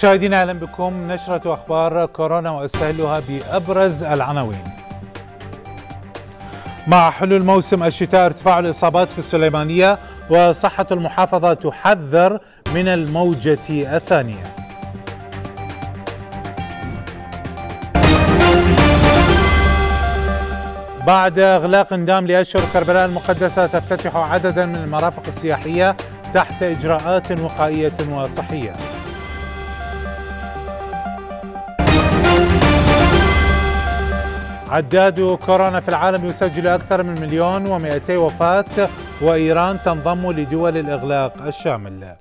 مشاهدينا اهلا بكم نشره اخبار كورونا واستهلها بابرز العناوين. مع حلول موسم الشتاء ارتفاع الاصابات في السليمانيه وصحه المحافظه تحذر من الموجه الثانيه. بعد اغلاق دام لاشهر كربلاء المقدسه تفتتح عددا من المرافق السياحيه تحت اجراءات وقائيه وصحيه. عداد كورونا في العالم يسجل أكثر من مليون ومئتي وفاة وإيران تنضم لدول الإغلاق الشامل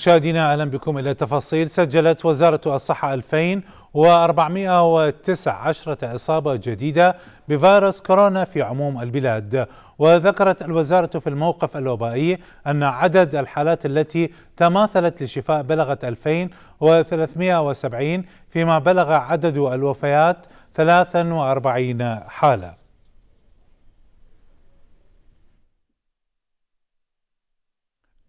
مشاهدينا اهلا بكم الى تفاصيل سجلت وزاره الصحه 2419 اصابه جديده بفيروس كورونا في عموم البلاد وذكرت الوزاره في الموقف الوبائي ان عدد الحالات التي تماثلت للشفاء بلغت 2370 فيما بلغ عدد الوفيات 43 حاله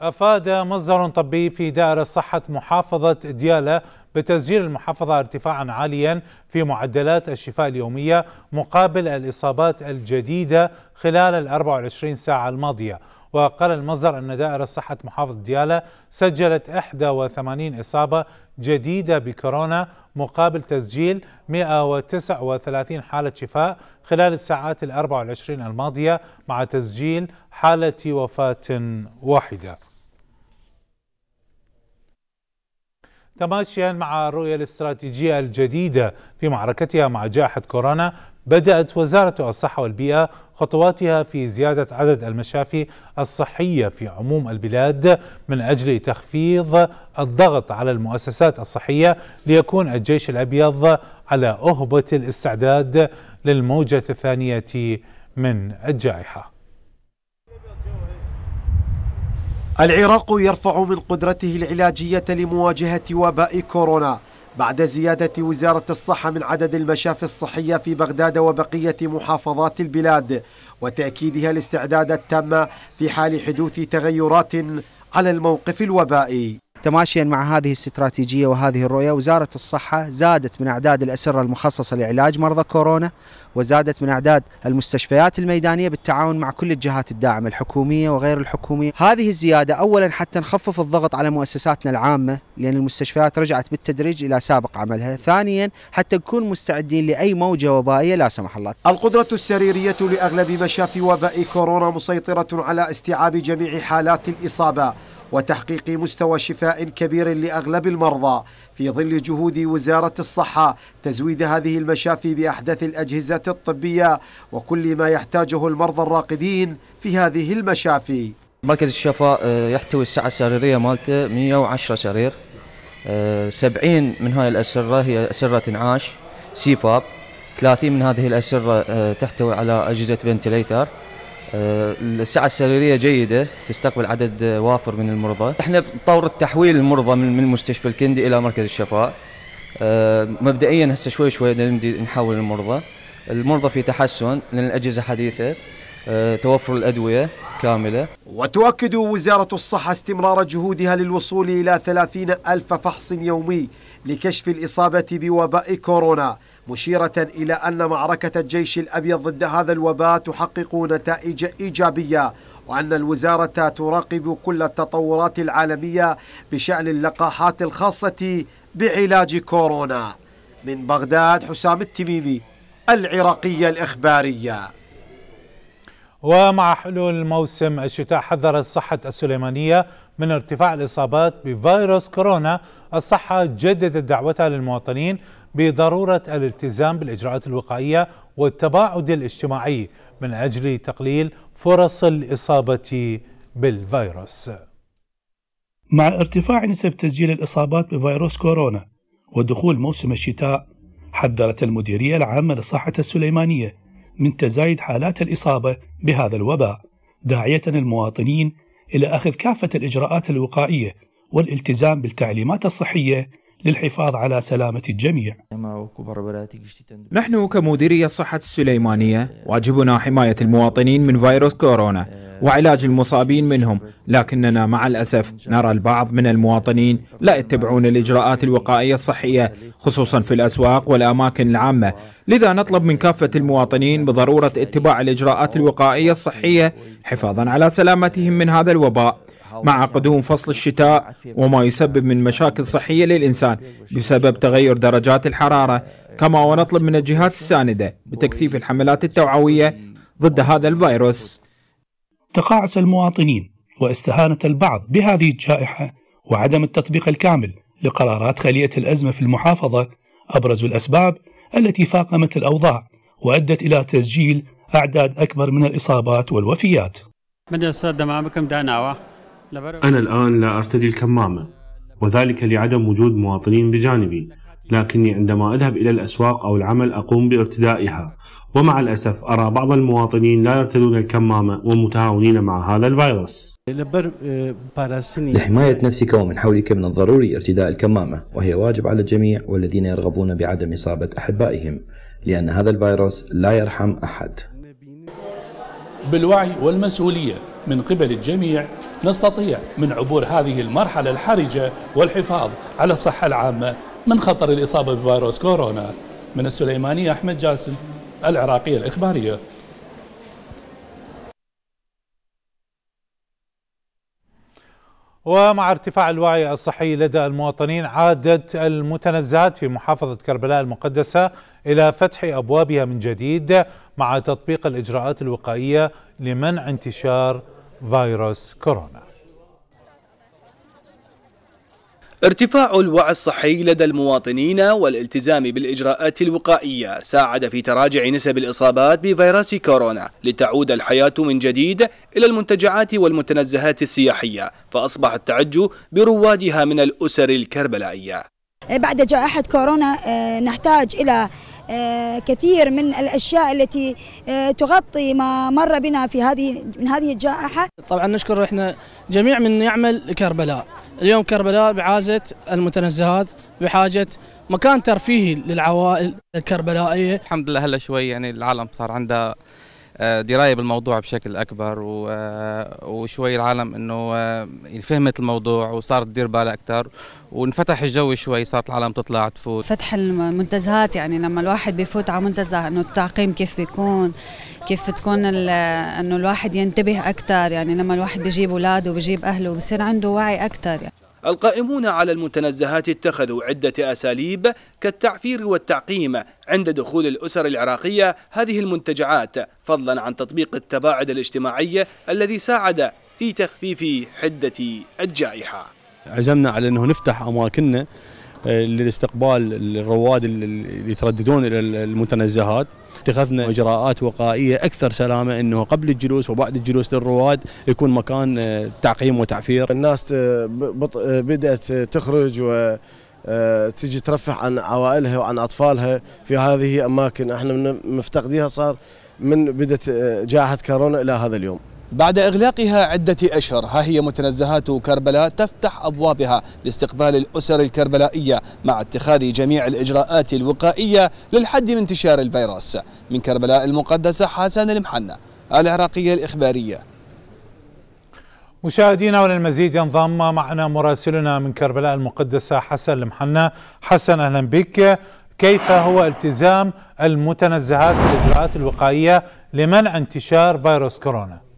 أفاد مصدر طبي في دائرة صحة محافظة ديالى بتسجيل المحافظة ارتفاعا عاليا في معدلات الشفاء اليومية مقابل الإصابات الجديدة خلال ال 24 ساعة الماضية وقال المصدر أن دائرة صحة محافظة ديالى سجلت 81 إصابة جديدة بكورونا مقابل تسجيل 139 حالة شفاء خلال الساعات ال 24 الماضية مع تسجيل حالة وفاة واحدة تماشيا مع الرؤية الاستراتيجية الجديدة في معركتها مع جائحة كورونا بدأت وزارة الصحة والبيئة خطواتها في زيادة عدد المشافي الصحية في عموم البلاد من أجل تخفيض الضغط على المؤسسات الصحية ليكون الجيش الأبيض على أهبة الاستعداد للموجة الثانية من الجائحة العراق يرفع من قدرته العلاجية لمواجهة وباء كورونا بعد زيادة وزارة الصحة من عدد المشافي الصحية في بغداد وبقية محافظات البلاد وتأكيدها الاستعداد التام في حال حدوث تغيرات على الموقف الوبائي تماشيا مع هذه الاستراتيجيه وهذه الرؤيه وزاره الصحه زادت من اعداد الاسره المخصصه لعلاج مرضى كورونا وزادت من اعداد المستشفيات الميدانيه بالتعاون مع كل الجهات الداعمه الحكوميه وغير الحكوميه، هذه الزياده اولا حتى نخفف الضغط على مؤسساتنا العامه لان المستشفيات رجعت بالتدريج الى سابق عملها، ثانيا حتى نكون مستعدين لاي موجه وبائيه لا سمح الله. القدره السريريه لاغلب مشافي وباء كورونا مسيطره على استيعاب جميع حالات الاصابه. وتحقيق مستوى شفاء كبير لأغلب المرضى في ظل جهود وزارة الصحة تزويد هذه المشافي بأحدث الأجهزة الطبية وكل ما يحتاجه المرضى الراقدين في هذه المشافي مركز الشفاء آه، يحتوي الساعة السريرية مالته 110 سرير 70 آه، من هاي الأسرة هي أسرة انعاش سيباب 30 من هذه الأسرة آه، تحتوي على أجهزة فنتليتر آه، السعة السريرية جيدة تستقبل عدد آه، وافر من المرضى احنا بطور التحويل المرضى من مستشفى الكندي إلى مركز الشفاء آه، مبدئيا هسه شوي شوي نبدي نحول المرضى المرضى في تحسن لأن الأجهزة حديثة توفر الأدوية كاملة وتؤكد وزارة الصحة استمرار جهودها للوصول إلى 30 ألف فحص يومي لكشف الإصابة بوباء كورونا مشيرة إلى أن معركة الجيش الأبيض ضد هذا الوباء تحقق نتائج إيجابية وأن الوزارة تراقب كل التطورات العالمية بشأن اللقاحات الخاصة بعلاج كورونا من بغداد حسام التميمي العراقية الإخبارية ومع حلول موسم الشتاء حذرت صحة السليمانية من ارتفاع الإصابات بفيروس كورونا الصحة جددت دعوتها للمواطنين بضروره الالتزام بالاجراءات الوقائيه والتباعد الاجتماعي من اجل تقليل فرص الاصابه بالفيروس. مع ارتفاع نسب تسجيل الاصابات بفيروس كورونا ودخول موسم الشتاء حذرت المديريه العامه للصحه السليمانيه من تزايد حالات الاصابه بهذا الوباء داعيه المواطنين الى اخذ كافه الاجراءات الوقائيه والالتزام بالتعليمات الصحيه للحفاظ على سلامة الجميع نحن كمديرية الصحة السليمانية واجبنا حماية المواطنين من فيروس كورونا وعلاج المصابين منهم لكننا مع الأسف نرى البعض من المواطنين لا يتبعون الإجراءات الوقائية الصحية خصوصا في الأسواق والأماكن العامة لذا نطلب من كافة المواطنين بضرورة اتباع الإجراءات الوقائية الصحية حفاظا على سلامتهم من هذا الوباء مع قدوم فصل الشتاء وما يسبب من مشاكل صحية للإنسان بسبب تغير درجات الحرارة كما ونطلب من الجهات الساندة بتكثيف الحملات التوعوية ضد هذا الفيروس تقاعس المواطنين واستهانة البعض بهذه الجائحة وعدم التطبيق الكامل لقرارات خلية الأزمة في المحافظة أبرز الأسباب التي فاقمت الأوضاع وأدت إلى تسجيل أعداد أكبر من الإصابات والوفيات. أنا الآن لا أرتدي الكمامة وذلك لعدم وجود مواطنين بجانبي لكني عندما أذهب إلى الأسواق أو العمل أقوم بارتدائها ومع الأسف أرى بعض المواطنين لا يرتدون الكمامة ومتعاونين مع هذا الفيروس لحماية نفسك ومن حولك من الضروري ارتداء الكمامة وهي واجب على الجميع والذين يرغبون بعدم إصابة أحبائهم لأن هذا الفيروس لا يرحم أحد بالوعي والمسؤولية من قبل الجميع نستطيع من عبور هذه المرحلة الحرجة والحفاظ على الصحة العامة من خطر الإصابة بفيروس كورونا من السليمانية أحمد جاسم العراقية الإخبارية ومع ارتفاع الوعي الصحي لدى المواطنين عادت المتنزهات في محافظة كربلاء المقدسة إلى فتح أبوابها من جديد مع تطبيق الإجراءات الوقائية لمنع انتشار فيروس كورونا ارتفاع الوعي الصحي لدى المواطنين والالتزام بالإجراءات الوقائية ساعد في تراجع نسب الإصابات بفيروس كورونا لتعود الحياة من جديد إلى المنتجعات والمتنزهات السياحية فأصبح التعج بروادها من الأسر الكربلائية بعد جائحة كورونا آه، نحتاج إلى آه، كثير من الاشياء التي آه، تغطي ما مر بنا في هذه من هذه الجائحه. طبعا نشكر احنا جميع من يعمل كربلاء، اليوم كربلاء بعازه المتنزهات بحاجه مكان ترفيهي للعوائل الكربلائيه. الحمد لله هلا شوي يعني العالم صار عنده آه، درايه بالموضوع بشكل اكبر آه، وشوي العالم انه آه، فهمت الموضوع وصارت تدير بالها اكثر وانفتح الجو شوي صارت العالم تطلع تفوت فتح المنتزهات يعني لما الواحد بيفوت على منتزه انه التعقيم كيف بيكون كيف تكون انه الواحد ينتبه اكثر يعني لما الواحد بيجيب اولاده وبيجيب اهله بصير عنده وعي اكثر يعني. القائمون على المتنزهات اتخذوا عدة أساليب كالتعفير والتعقيم عند دخول الأسر العراقية هذه المنتجعات فضلا عن تطبيق التباعد الاجتماعي الذي ساعد في تخفيف حدة الجائحة عزمنا على أنه نفتح أماكننا آه، للاستقبال الرواد اللي يترددون الى المتنزهات اتخذنا اجراءات وقائيه اكثر سلامه انه قبل الجلوس وبعد الجلوس للرواد يكون مكان آه، تعقيم وتعفير الناس بدات تخرج و آه، تجي ترفع عن عوائلها وعن اطفالها في هذه اماكن احنا مفتقديها صار من بدت جائحه كورونا الى هذا اليوم بعد إغلاقها عدة أشهر ها هي متنزهات كربلاء تفتح أبوابها لاستقبال الأسر الكربلائية مع اتخاذ جميع الإجراءات الوقائية للحد من انتشار الفيروس من كربلاء المقدسة حسن المحنة العراقية الإخبارية مشاهدينا وللمزيد ينضم معنا مراسلنا من كربلاء المقدسة حسن المحنة حسن أهلا بك كيف هو التزام المتنزهات الإجراءات الوقائية لمنع انتشار فيروس كورونا؟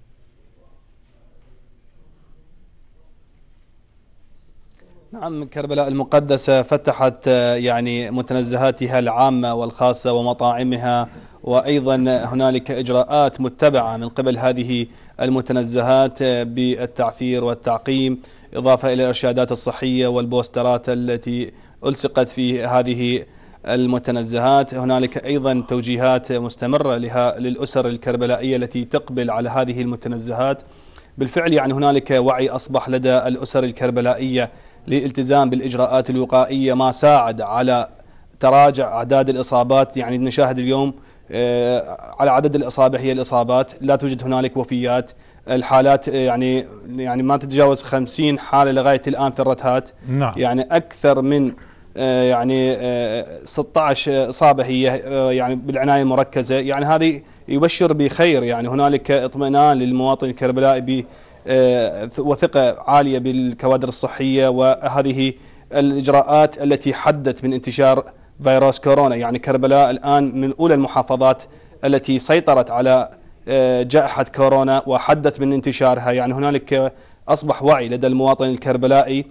نعم كربلاء المقدسة فتحت آه، يعني متنزهاتها العامة والخاصة ومطاعمها وأيضا هنالك إجراءات متبعة من قبل هذه المتنزهات آه، بالتعفير والتعقيم إضافة إلى الإرشادات الصحية والبوسترات التي ألصقت في هذه المتنزهات هنالك أيضا توجيهات مستمرة لها للأسر الكربلائية التي تقبل على هذه المتنزهات بالفعل يعني هنالك وعي أصبح لدى الأسر الكربلائية للالتزام بالإجراءات الوقائية ما ساعد على تراجع أعداد الإصابات يعني نشاهد اليوم آه، على عدد الإصابة هي الإصابات لا توجد هنالك وفيات الحالات آه، يعني يعني ما تتجاوز 50 حالة لغاية الآن في الرتهات نعم. يعني أكثر من آه، يعني 16 إصابة هي يعني بالعناية المركزة يعني هذه يبشر بخير يعني هنالك اطمئنان للمواطن الكربلائي آه، وثقة عالية بالكوادر الصحية وهذه الإجراءات التي حدت من انتشار فيروس كورونا يعني كربلاء الآن من أولى المحافظات التي سيطرت على آه، جائحة كورونا وحدت من انتشارها يعني هنالك أصبح وعي لدى المواطن الكربلائي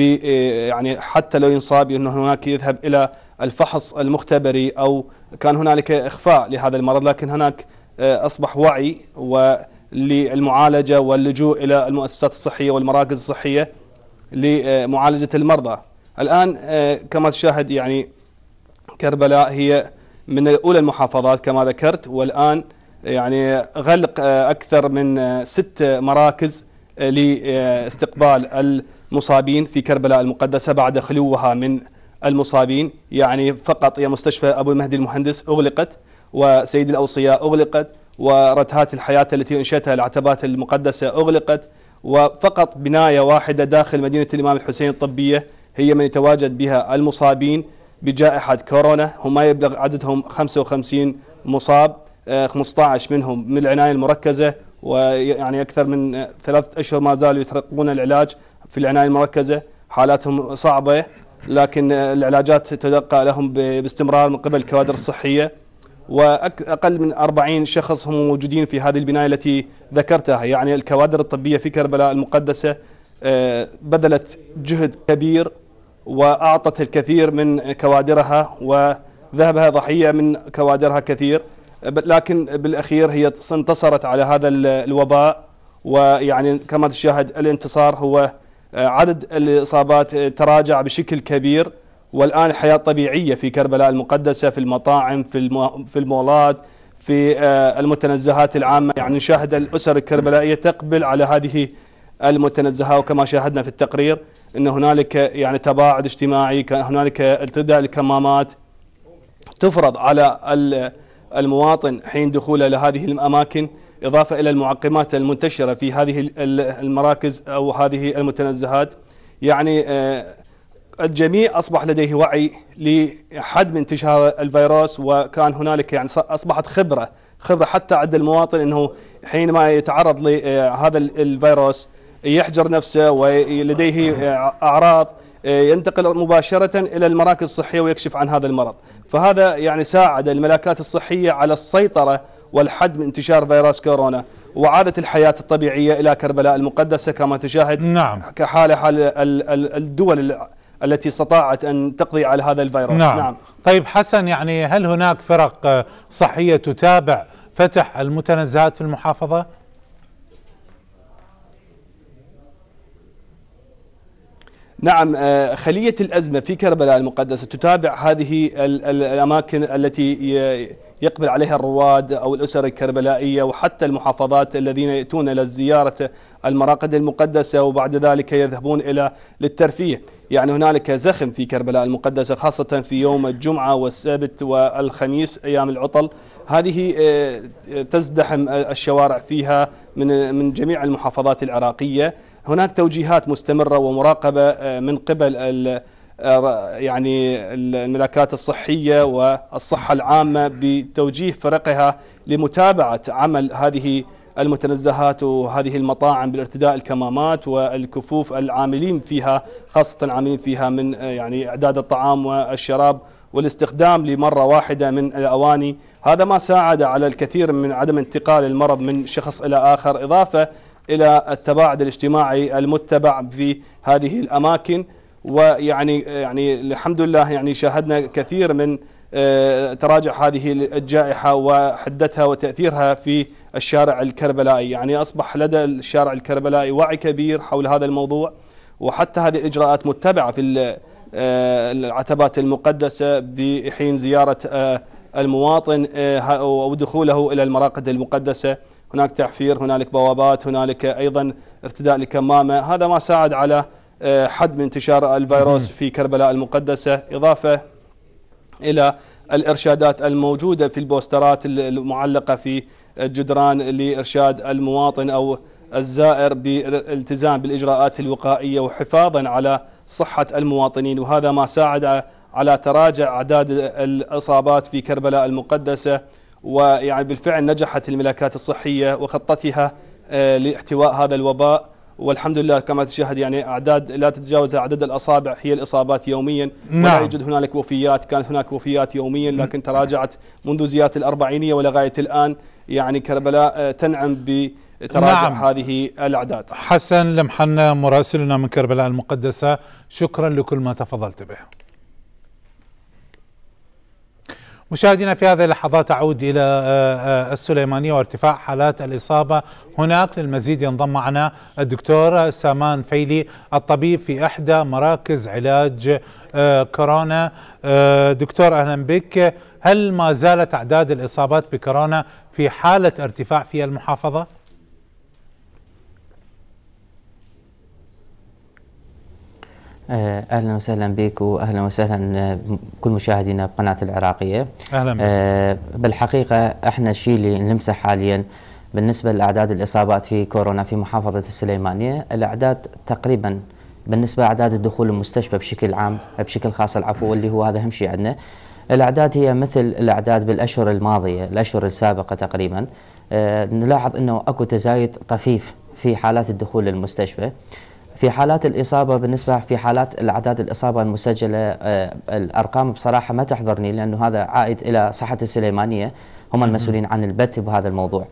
آه، يعني حتى لو ينصاب أنه هناك يذهب إلى الفحص المختبري أو كان هنالك إخفاء لهذا المرض لكن هناك أصبح وعي و للمعالجة واللجوء إلى المؤسسات الصحية والمراكز الصحية لمعالجة المرضى الآن آه، كما تشاهد يعني كربلاء هي من أولى المحافظات كما ذكرت والآن يعني غلق آه، أكثر من آه، ست مراكز لاستقبال المصابين في كربلاء المقدسة بعد خلوها من المصابين يعني فقط هي مستشفى أبو المهدي المهندس أغلقت وسيد الأوصياء أغلقت ورتهات الحياة التي أنشأتها العتبات المقدسة أغلقت وفقط بناية واحدة داخل مدينة الإمام الحسين الطبية هي من يتواجد بها المصابين بجائحة كورونا هم يبلغ عددهم 55 مصاب 15 آه، منهم من العناية المركزة ويعني أكثر من ثلاثة أشهر ما زالوا يترقبون العلاج في العناية المركزة حالاتهم صعبة لكن آه، العلاجات تلقى لهم باستمرار من قبل الكوادر الصحية وأقل من 40 شخص هم موجودين في هذه البناية التي ذكرتها يعني الكوادر الطبية في كربلاء المقدسة آه، بذلت جهد كبير وأعطت الكثير من كوادرها وذهبها ضحية من كوادرها كثير لكن بالأخير هي انتصرت على هذا الوباء ويعني كما تشاهد الانتصار هو آه، عدد الإصابات آه، تراجع بشكل كبير والآن حياة طبيعية في كربلاء المقدسة في المطاعم في, المو... في المولات في آه، المتنزهات العامة يعني نشاهد الأسر الكربلائية تقبل على هذه المتنزهة وكما شاهدنا في التقرير أن هنالك يعني تباعد اجتماعي هنالك ارتداء الكمامات تفرض على المواطن حين دخوله إلى هذه الأماكن إضافة إلى المعقمات المنتشرة في هذه المراكز أو هذه المتنزهات يعني آه، الجميع اصبح لديه وعي لحد من انتشار الفيروس وكان هنالك يعني اصبحت خبره خبره حتى عند المواطن انه حينما يتعرض لهذا آه، الفيروس يحجر نفسه ولديه آه، اعراض آه، ينتقل مباشرة إلى المراكز الصحية ويكشف عن هذا المرض فهذا يعني ساعد الملاكات الصحية على السيطرة والحد من انتشار فيروس كورونا وعادت الحياة الطبيعية إلى كربلاء المقدسة كما تشاهد نعم. كحالة حال الدول التي استطاعت أن تقضي على هذا الفيروس نعم. نعم طيب حسن يعني هل هناك فرق آه، صحية تتابع فتح المتنزهات في المحافظة؟ نعم آه، خلية الأزمة في كربلاء المقدسة تتابع هذه الأماكن التي يقبل عليها الرواد أو الأسر الكربلائية وحتى المحافظات الذين يأتون لزياره المراقد المقدسة وبعد ذلك يذهبون إلى للترفيه يعني هنالك زخم في كربلاء المقدسة خاصة في يوم الجمعة والسبت والخميس أيام العطل هذه آه، تزدحم الشوارع فيها من من جميع المحافظات العراقية هناك توجيهات مستمرة ومراقبة آه، من قبل آه، يعني الملاكات الصحية والصحة العامة بتوجيه فرقها لمتابعة عمل هذه المتنزهات وهذه المطاعم بالارتداء الكمامات والكفوف العاملين فيها خاصة العاملين فيها من آه، يعني إعداد الطعام والشراب والاستخدام لمرة واحدة من الأواني هذا ما ساعد على الكثير من عدم انتقال المرض من شخص إلى آخر إضافة إلى التباعد الاجتماعي المتبع في هذه الأماكن ويعني يعني الحمد لله يعني شاهدنا كثير من آه، تراجع هذه الجائحة وحدتها وتأثيرها في الشارع الكربلائي يعني أصبح لدى الشارع الكربلائي وعي كبير حول هذا الموضوع وحتى هذه الإجراءات متبعة في آه، العتبات المقدسة بحين زيارة آه، المواطن ودخوله إلى المراقد المقدسة هناك تحفير هنالك بوابات هنالك أيضا ارتداء لكمامة هذا ما ساعد على آه، حد من انتشار الفيروس في كربلاء المقدسة إضافة إلى الإرشادات الموجودة في البوسترات المعلقة في الجدران لإرشاد المواطن أو الزائر بالالتزام بالإجراءات الوقائية وحفاظا على صحة المواطنين وهذا ما ساعد على تراجع أعداد الإصابات في كربلاء المقدسة ويعني بالفعل نجحت الملاكات الصحية وخطتها آه، لاحتواء هذا الوباء والحمد لله كما تشاهد يعني أعداد لا تتجاوز عدد الأصابع هي الإصابات يوميا نعم. ولا يوجد هنالك وفيات كانت هناك وفيات يوميا لكن تراجعت منذ زيادة الأربعينية ولغاية الآن يعني كربلاء آه، تنعم ب تراجع نعم. هذه الأعداد حسن لمحنا مراسلنا من كربلاء المقدسة شكرا لكل ما تفضلت به مشاهدينا في هذه اللحظات أعود إلى آه، آه، السليمانية وارتفاع حالات الإصابة هناك للمزيد ينضم معنا الدكتور سامان فيلي الطبيب في إحدى مراكز علاج آه، كورونا دكتور أهلا بك هل ما زالت أعداد الإصابات بكورونا في حالة ارتفاع في المحافظة؟ آه، اهلا وسهلا بك واهلا وسهلا بكل آه، مشاهدينا بقناه العراقيه اهلا بك. آه، بالحقيقه احنا الشيء اللي نلمسه حاليا بالنسبه لاعداد الاصابات في كورونا في محافظه السليمانيه الاعداد تقريبا بالنسبه اعداد الدخول المستشفى بشكل عام بشكل خاص العفو اللي هو هذا اهم شيء عندنا الاعداد هي مثل الاعداد بالاشهر الماضيه الاشهر السابقه تقريبا نلاحظ انه اكو تزايد طفيف في حالات الدخول للمستشفى في حالات الإصابة بالنسبة في حالات الأعداد الإصابة المسجلة آه، الأرقام بصراحة ما تحضرني لأنه هذا عائد إلى صحة السليمانية هم المسؤولين عن البت بهذا الموضوع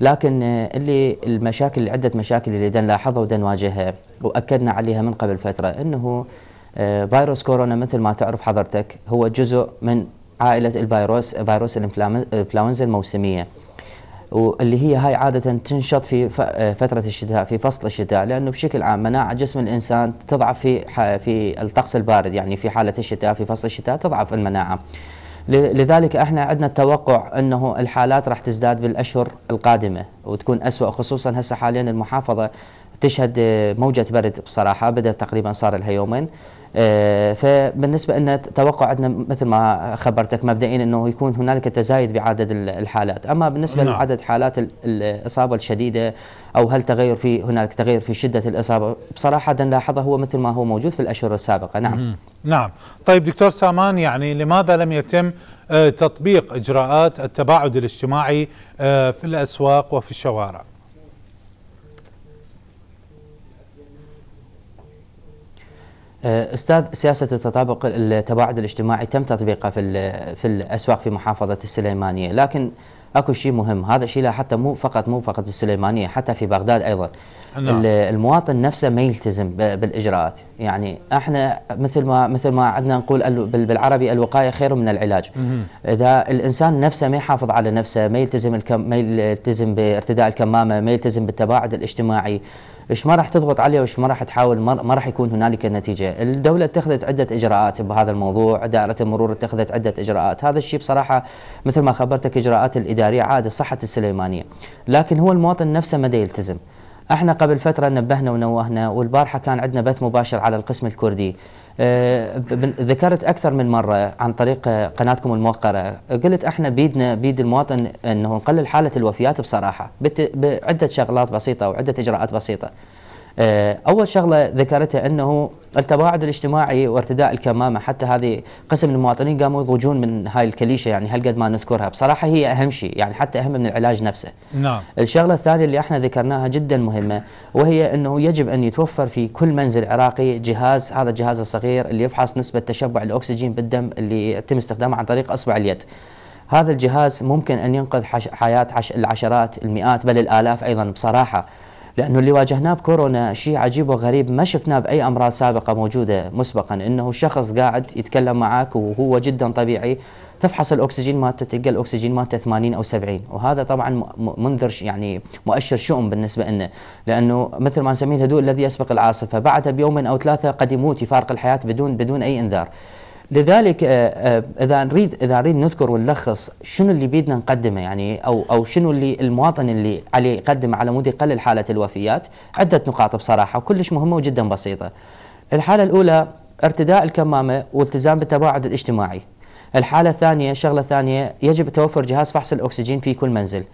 لكن آه، اللي المشاكل عدة مشاكل اللي نلاحظها ونواجهها وأكدنا عليها من قبل فترة أنه آه، فيروس كورونا مثل ما تعرف حضرتك هو جزء من عائلة الفيروس فيروس الإنفلونزا الموسمية واللي هي هاي عادة تنشط في آه، فترة الشتاء في فصل الشتاء لأنه بشكل عام مناعة جسم الإنسان تضعف في في الطقس البارد يعني في حالة الشتاء في فصل الشتاء تضعف المناعة لذلك احنا عندنا التوقع انه الحالات راح تزداد بالاشهر القادمه وتكون اسوء خصوصا هسه حاليا المحافظه تشهد موجة برد بصراحة بدأت تقريبا صار لها يومين آه، فبالنسبة لنا توقع عندنا مثل ما خبرتك مبدئيا أنه يكون هنالك تزايد بعدد الحالات أما بالنسبة نعم. لعدد حالات الإصابة الشديدة أو هل تغير في هنالك تغير في شدة الإصابة بصراحة نلاحظه هو مثل ما هو موجود في الأشهر السابقة نعم نعم طيب دكتور سامان يعني لماذا لم يتم آه، تطبيق إجراءات التباعد الاجتماعي آه، في الأسواق وفي الشوارع آه، استاذ سياسه التطابق التباعد الاجتماعي تم تطبيقها في في الاسواق في محافظه السليمانيه لكن اكو شيء مهم هذا الشيء لا حتى مو فقط مو فقط بالسليمانيه حتى في بغداد ايضا نعم. المواطن نفسه ما يلتزم بالاجراءات يعني احنا مثل ما مثل ما عندنا نقول بالعربي الوقايه خير من العلاج اذا الانسان نفسه ما يحافظ على نفسه ما يلتزم الكم ما يلتزم بارتداء الكمامه ما يلتزم بالتباعد الاجتماعي ايش ما راح تضغط عليه وايش ما راح تحاول ما راح يكون هنالك نتيجه، الدوله اتخذت عده اجراءات بهذا الموضوع، دائره المرور اتخذت عده اجراءات، هذا الشيء بصراحه مثل ما خبرتك اجراءات الاداريه عاده صحه السليمانيه، لكن هو المواطن نفسه ما يلتزم. احنا قبل فتره نبهنا ونوهنا والبارحه كان عندنا بث مباشر على القسم الكردي آه، ذكرت اكثر من مره عن طريق قناتكم الموقره قلت احنا بيدنا بيد المواطن انه نقلل حاله الوفيات بصراحه بعده شغلات بسيطه وعده اجراءات بسيطه آه، أول شغلة ذكرتها أنه التباعد الاجتماعي وارتداء الكمامة حتى هذه قسم من المواطنين قاموا يضوجون من هاي الكليشة يعني هالقد ما نذكرها بصراحة هي أهم شيء يعني حتى أهم من العلاج نفسه نعم الشغلة الثانية اللي احنا ذكرناها جدا مهمة وهي أنه يجب أن يتوفر في كل منزل عراقي جهاز هذا الجهاز الصغير اللي يفحص نسبة تشبع الأكسجين بالدم اللي يتم استخدامه عن طريق أصبع اليد هذا الجهاز ممكن أن ينقذ حياة العشرات المئات بل الآلاف أيضا بصراحة لأنه اللي واجهناه بكورونا شيء عجيب وغريب ما شفناه بأي أمراض سابقة موجودة مسبقا إنه شخص قاعد يتكلم معك وهو جدا طبيعي تفحص الاكسجين مالته تلقى الاكسجين مالته 80 او 70 وهذا طبعا منذر يعني مؤشر شؤم بالنسبه لنا لانه مثل ما نسميه الهدوء الذي يسبق العاصفه بعدها بيوم او ثلاثه قد يموت يفارق الحياه بدون بدون اي انذار لذلك آه، آه، اذا نريد اذا نريد نذكر ونلخص شنو اللي بيدنا نقدمه يعني او او شنو اللي المواطن اللي عليه يقدمه على مود يقلل حاله الوفيات عده نقاط بصراحه وكلش مهمه وجدا بسيطه. الحاله الاولى ارتداء الكمامه والتزام بالتباعد الاجتماعي. الحاله الثانيه شغله ثانيه يجب توفر جهاز فحص الاكسجين في كل منزل.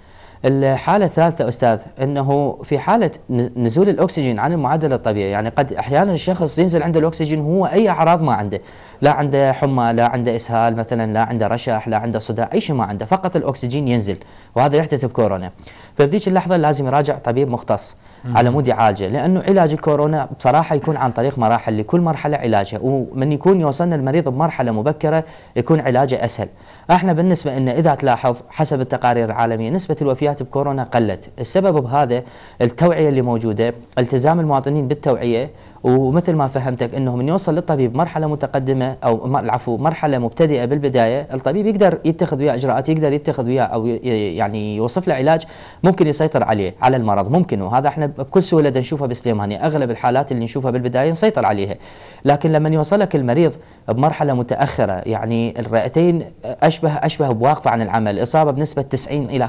الحالة الثالثة أستاذ أنه في حالة نزول الأكسجين عن المعدل الطبيعي يعني قد أحيانا الشخص ينزل عنده الأكسجين هو أي أعراض ما عنده لا عنده حمى لا عنده اسهال مثلا لا عنده رشح لا عنده صداع اي شيء ما عنده فقط الاكسجين ينزل وهذا يحدث بكورونا فبذيك اللحظه لازم يراجع طبيب مختص على مود يعالجه لانه علاج الكورونا بصراحه يكون عن طريق مراحل لكل مرحله علاجها ومن يكون يوصلنا المريض بمرحله مبكره يكون علاجه اسهل احنا بالنسبه لنا اذا تلاحظ حسب التقارير العالميه نسبه الوفيات بكورونا قلت السبب بهذا التوعيه اللي موجوده التزام المواطنين بالتوعيه ومثل ما فهمتك انه من يوصل للطبيب مرحله متقدمه او العفو مرحله مبتدئه بالبدايه الطبيب يقدر يتخذ وياه اجراءات يقدر يتخذ وياه او يعني يوصف له علاج ممكن يسيطر عليه على المرض ممكن وهذا احنا بكل سهوله نشوفها بسليماني اغلب الحالات اللي نشوفها بالبدايه نسيطر عليها لكن لما يوصلك المريض بمرحله متاخره يعني الرئتين اشبه اشبه بواقفه عن العمل اصابه بنسبه 90 الى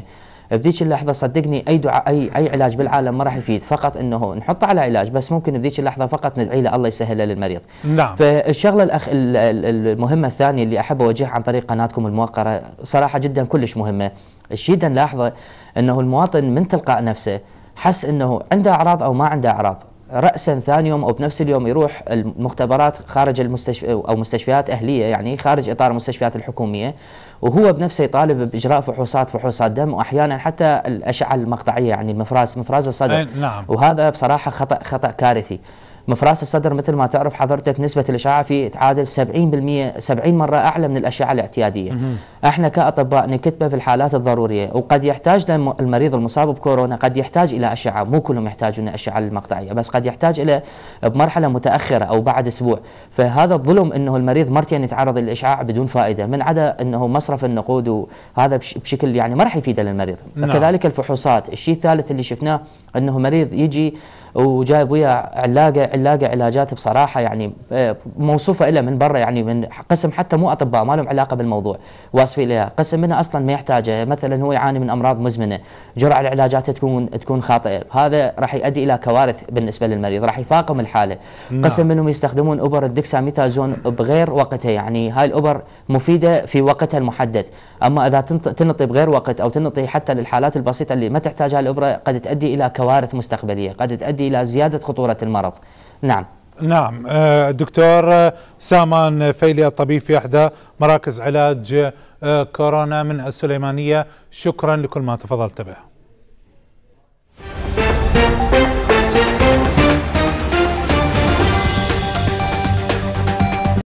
95% بذيك اللحظه صدقني اي دعاء اي اي علاج بالعالم ما راح يفيد فقط انه نحطه على علاج بس ممكن بذيك اللحظه فقط ندعي له الله يسهله للمريض نعم فالشغله الأخ المهمه الثانيه اللي احب اوجهها عن طريق قناتكم الموقره صراحه جدا كلش مهمه الشيء نلاحظه انه المواطن من تلقاء نفسه حس انه عنده اعراض او ما عنده اعراض راسا ثاني يوم او بنفس اليوم يروح المختبرات خارج المستشفى او مستشفيات اهليه يعني خارج اطار المستشفيات الحكوميه وهو بنفسه يطالب باجراء فحوصات فحوصات دم واحيانا حتى الاشعه المقطعيه يعني المفراز مفراز الصدر نعم. وهذا بصراحه خطا خطا كارثي مفراس الصدر مثل ما تعرف حضرتك نسبة الإشعاع فيه تعادل 70% 70 مرة أعلى من الأشعة الاعتيادية احنا كأطباء نكتبه في الحالات الضرورية وقد يحتاج المريض المصاب بكورونا قد يحتاج إلى أشعة مو كلهم يحتاجون أشعة المقطعية بس قد يحتاج إلى بمرحلة متأخرة أو بعد أسبوع فهذا الظلم أنه المريض مرتين يتعرض يعني للإشعاع بدون فائدة من عدا أنه مصرف النقود وهذا بشكل يعني ما راح يفيده للمريض نعم. كذلك الفحوصات الشيء الثالث اللي شفناه أنه مريض يجي وجايب وياه علاقه علاقه علاجات بصراحه يعني آه، موصوفه له من برا يعني من قسم حتى مو اطباء ما لهم علاقه بالموضوع واصفين لها قسم منها اصلا ما يحتاجه مثلا هو يعاني من امراض مزمنه جرعه العلاجات تكون تكون خاطئه هذا راح يؤدي الى كوارث بالنسبه للمريض راح يفاقم الحاله نعم. قسم منهم يستخدمون ابر الدكساميثازون بغير وقتها يعني هاي الابر مفيده في وقتها المحدد اما اذا تنطي بغير وقت او تنطي حتى للحالات البسيطه اللي ما تحتاجها الابره قد تؤدي الى كوارث مستقبليه قد تؤدي يؤدي إلى زيادة خطورة المرض نعم نعم الدكتور آه، آه، سامان فيلي الطبيب في إحدى مراكز علاج آه، كورونا من السليمانية شكرا لكل ما تفضلت به